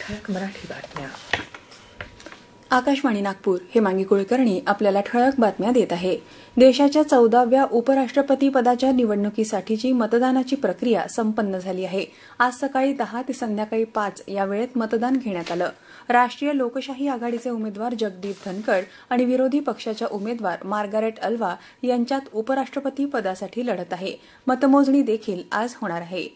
ठळक आकाशवाणी नागपूर हे मांगी कुलकर्णी आपल्याला ठळक बातम्या देत आहे देशाच्या चौदाव्या उपराष्ट्रपती पदाच्या निवडणुकीसाठीची मतदानाची प्रक्रिया संपन्न झाली आहे आज सकाळी दहा ते संध्याकाळी पाच या वेळेत मतदान घेण्यात आलं राष्ट्रीय लोकशाही आघाडीचे उमेदवार जगदीप धनखड आणि विरोधी पक्षाच्या उमेदवार मार्गारेट अल्वा यांच्यात उपराष्ट्रपती पदासाठी लढत आहे मतमोजणी देखील आज होणार आहे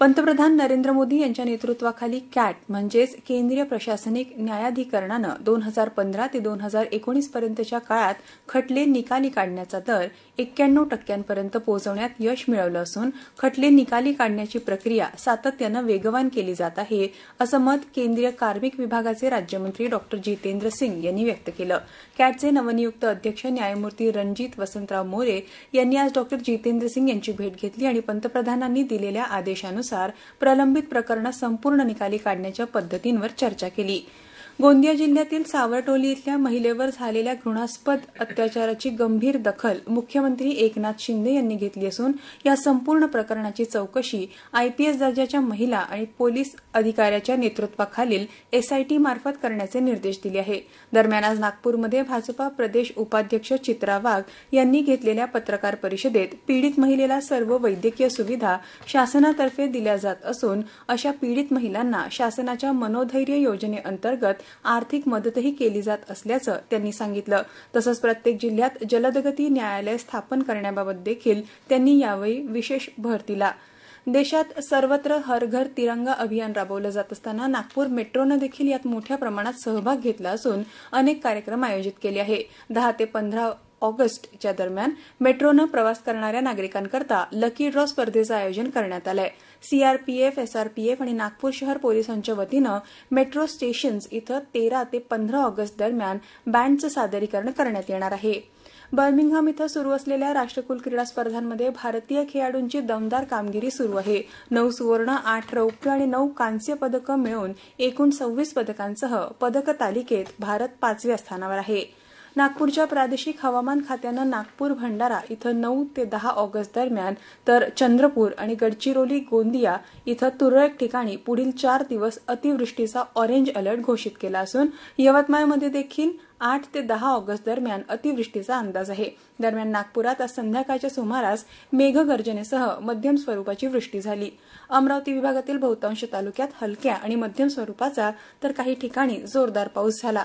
पंतप्रधान नरेंद्र मोदी यांच्या नेतृत्वाखाली कॅट म्हणजेच केंद्रीय प्रशासनिक न्यायाधिकरणानं दोन हजार पंधरा ते दोन हजार एकोणीस पर्यंतच्या काळात खटले निकाली काढण्याचा दर एक्क्याण्णव टक्क्यांपर्यंत पोहोचवण्यात यश मिळवलं असून खटले निकाली काढण्याची प्रक्रिया सातत्यानं वेगवान केली जात आहे असं मत केंद्रीय कार्मिक विभागाचे राज्यमंत्री डॉ जितेंद्र सिंग यांनी व्यक्त केलं कॅटचे नवनियुक्त अध्यक्ष न्यायमूर्ती रणजित वसंतराव मोरे यांनी आज डॉ जितेंद्र सिंग यांची भेट घेतली आणि पंतप्रधानांनी दिलेल्या आदेशानुसार प्रलंबित प्रकरणं संपूर्ण निकाली काढण्याच्या पद्धतींवर चर्चा केली गोंदिया जिल्ह्यातील सावरटोली इथल्या महिलेवर झालेल्या घृणास्पद अत्याचाराची गंभीर दखल मुख्यमंत्री एकनाथ शिंदे यांनी घेतली असून या संपूर्ण प्रकरणाची चौकशी आयपीएस दर्जाच्या महिला आणि पोलीस अधिकाऱ्याच्या नेतृत्वाखालील एसआयटी मार्फत करण्याचे निर्देश दिले आहे दरम्यान आज नागपूरमध्ये भाजपा प्रदेश उपाध्यक्ष चित्रा वाघ यांनी घेतलेल्या पत्रकार परिषदेत पीडित महिलेला सर्व वैद्यकीय सुविधा शासनातर्फे दिल्या जात असून अशा पीडित महिलांना शासनाच्या मनोधैर्य योजनेअंतर्गत आर्थिक मदतही केली जात असल्याचं त्यांनी सांगितलं तसंच प्रत्येक जिल्ह्यात जलदगती न्यायालय स्थापन करण्याबाबत देखील त्यांनी यावेळी विशेष भर दिला देशात सर्वत्र हर घर तिरंगा अभियान राबवलं जात असताना नागपूर मेट्रोनं देखील यात मोठ्या प्रमाणात सहभाग घेतला असून अनेक कार्यक्रम आयोजित केले आहे दहा ते पंधरा ऑगस्टच्या दरम्यान मेट्रोनं प्रवास करणाऱ्या नागरिकांकरता लकी ड्रॉ स्पर्धेचं आयोजन करण्यात आलं आहे सीआरपीएफ एसआरपीएफ आणि नागपूर शहर पोलिसांच्या वतीनं मेट्रो स्टेशन्स इथं तेरा ते पंधरा ऑगस्ट दरम्यान बँडचं सादरीकरण करण्यात येणार आहे बर्मिंगहॅम इथं सुरू असलेल्या राष्ट्रकुल क्रीडा स्पर्धांमध्ये भारतीय खेळाडूंची दमदार कामगिरी सुरू आहे नऊ सुवर्ण आठ रौप्य आणि नऊ कांस्य पदकं मिळून एकूण सव्वीस पदकांसह पदक तालिकेत भारत पाचव्या स्थानावर आहे नागपूरच्या प्रादेशिक हवामान खात्यानं नागपूर भंडारा इथं नऊ ते दहा ऑगस्ट दरम्यान तर चंद्रपूर आणि गडचिरोली गोंदिया इथं तुरळक ठिकाणी पुढील चार दिवस अतिवृष्टीचा ऑरेंज अलर्ट घोषित केला असून यवतमाळमध्ये देखील आठ ते दहा ऑगस्ट दरम्यान अतिवृष्टीचा अंदाज आहे दरम्यान नागपुरात आज संध्याकाळच्या सुमारास मेघगर्जनेसह मध्यम स्वरूपाची वृष्टी झाली अमरावती विभागातील बहुतांश तालुक्यात हलक्या आणि मध्यम स्वरूपाचा तर काही ठिकाणी जोरदार पाऊस झाला